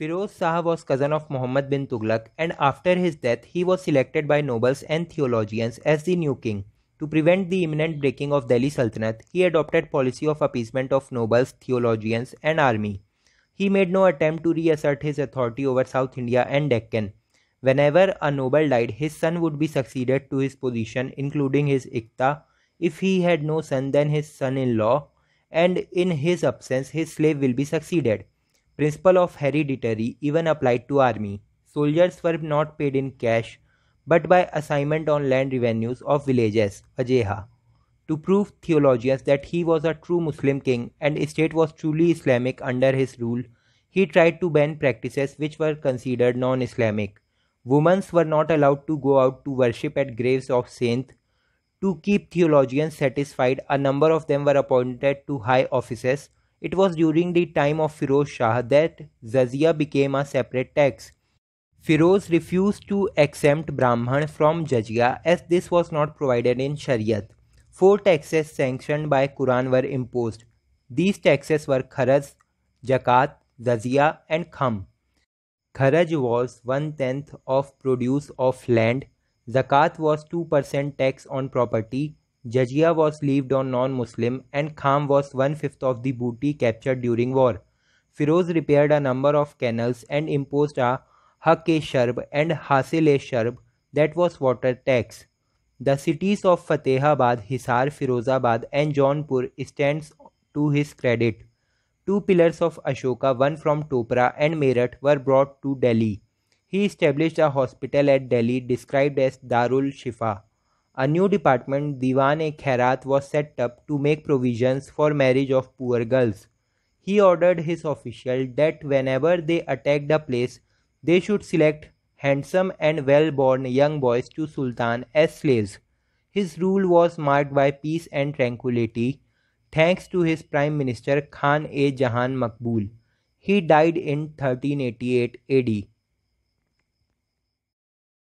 Firoz Shah was cousin of Muhammad bin Tughlaq and after his death he was selected by nobles and theologians as the new king. To prevent the imminent breaking of Delhi Sultanate, he adopted policy of appeasement of nobles, theologians and army. He made no attempt to reassert his authority over South India and Deccan. Whenever a noble died, his son would be succeeded to his position including his ikta. If he had no son then his son-in-law and in his absence his slave will be succeeded principle of hereditary even applied to army. Soldiers were not paid in cash but by assignment on land revenues of villages, Ajeha. To prove theologians that he was a true Muslim king and state was truly Islamic under his rule, he tried to ban practices which were considered non-Islamic. Women were not allowed to go out to worship at graves of saints. To keep theologians satisfied, a number of them were appointed to high offices it was during the time of Firoz Shah that Zazia became a separate tax. Firoz refused to exempt Brahman from Jizya as this was not provided in Shariat. Four taxes sanctioned by Quran were imposed. These taxes were Kharaj, Zakat, Zazia and Kham. Kharaj was one-tenth of produce of land. Zakat was 2% tax on property Jajia was levied on non-Muslim and Kham was one-fifth of the booty captured during war. Firoz repaired a number of canals and imposed a haq sharb and hasil sharb that was water tax. The cities of Fatehabad, Hisar, Firozabad and Jaunpur stands to his credit. Two pillars of Ashoka, one from Topra and Meerut, were brought to Delhi. He established a hospital at Delhi described as Darul Shifa. A new department, Diwan-e-Khairat, was set up to make provisions for marriage of poor girls. He ordered his official that whenever they attacked a place, they should select handsome and well-born young boys to Sultan as slaves. His rule was marked by peace and tranquility, thanks to his Prime Minister Khan-e-Jahan Makbul. He died in 1388 AD.